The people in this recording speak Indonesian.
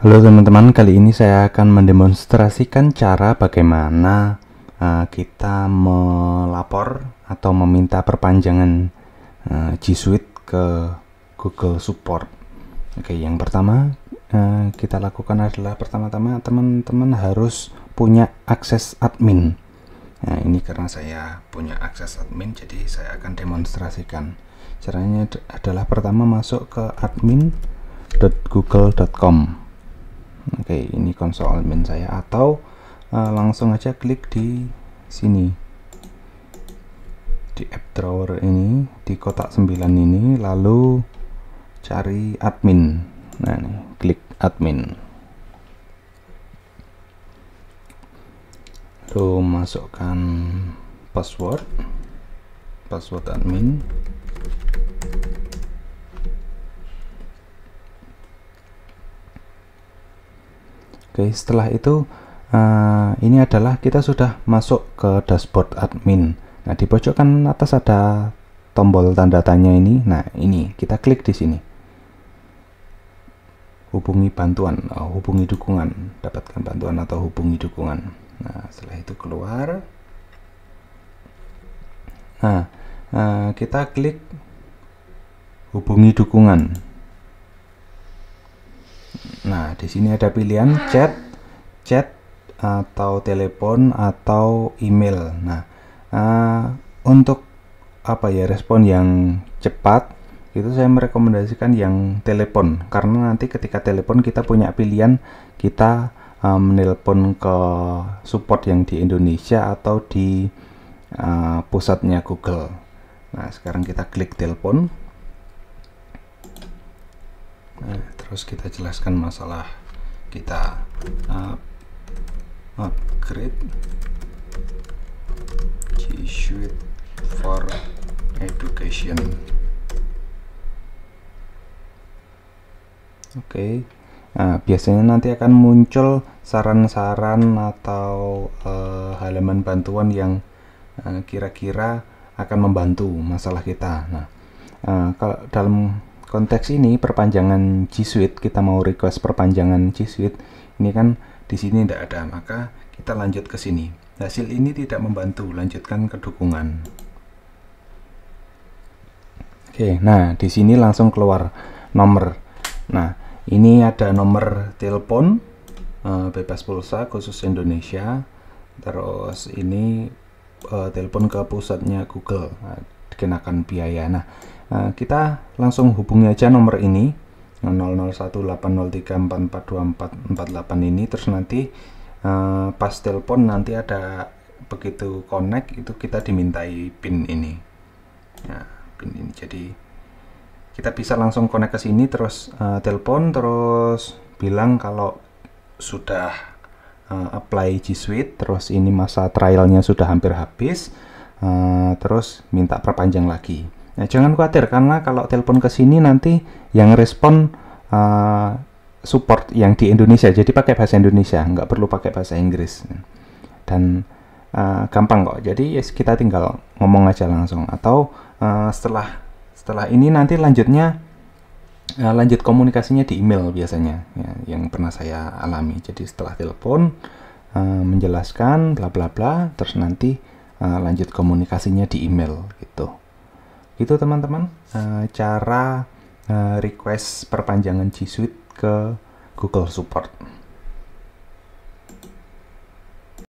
Halo teman-teman, kali ini saya akan mendemonstrasikan cara bagaimana uh, kita melapor atau meminta perpanjangan uh, G Suite ke Google Support. Oke, yang pertama uh, kita lakukan adalah pertama-tama teman-teman harus punya akses admin. Nah, ini karena saya punya akses admin, jadi saya akan demonstrasikan. Caranya adalah pertama masuk ke admin.google.com oke ini konsol admin saya atau uh, langsung aja klik di sini di app drawer ini di kotak 9 ini lalu cari admin nah nih klik admin lalu masukkan password password admin Oke, setelah itu uh, ini adalah kita sudah masuk ke dashboard admin. Nah, di pojok kanan atas ada tombol tanda tanya ini. Nah, ini kita klik di sini. Hubungi bantuan, oh, hubungi dukungan, dapatkan bantuan atau hubungi dukungan. Nah, setelah itu keluar. Nah, uh, kita klik hubungi dukungan. Nah, di sini ada pilihan chat, chat eh, atau telepon atau email. Nah, uh, untuk apa ya respon yang cepat itu saya merekomendasikan yang telepon karena nanti ketika telepon kita punya pilihan kita uh, menelpon ke support yang di Indonesia atau di uh, pusatnya Google. Nah, sekarang kita klik telepon. Nah, terus kita jelaskan masalah kita uh, upgrade G Suite for Education oke okay. Nah, uh, biasanya nanti akan muncul saran-saran atau uh, halaman bantuan yang uh, kira-kira uh, akan membantu masalah kita. Nah, uh, kalau dalam konteks ini perpanjangan G Suite kita mau request perpanjangan G Suite ini kan di sini tidak ada maka kita lanjut ke sini hasil ini tidak membantu lanjutkan ke dukungan oke nah di sini langsung keluar nomor nah ini ada nomor telepon eh, bebas pulsa khusus Indonesia terus ini eh, telepon ke pusatnya Google nah, dikenakan biaya nah Nah, kita langsung hubungi aja nomor ini 00180344248 ini terus nanti uh, pas telepon nanti ada begitu connect itu kita dimintai pin ini ya pin ini jadi kita bisa langsung connect ke sini terus uh, telepon terus bilang kalau sudah uh, apply G Suite terus ini masa trialnya sudah hampir habis uh, terus minta perpanjang lagi Ya, jangan khawatir karena kalau telepon ke sini nanti yang respon uh, support yang di Indonesia. Jadi pakai bahasa Indonesia, nggak perlu pakai bahasa Inggris. Dan uh, gampang kok. Jadi yes, kita tinggal ngomong aja langsung atau uh, setelah setelah ini nanti lanjutnya uh, lanjut komunikasinya di email biasanya ya, yang pernah saya alami. Jadi setelah telepon uh, menjelaskan bla bla bla terus nanti uh, lanjut komunikasinya di email gitu. Itu teman-teman eh, cara eh, request perpanjangan G Suite ke Google Support.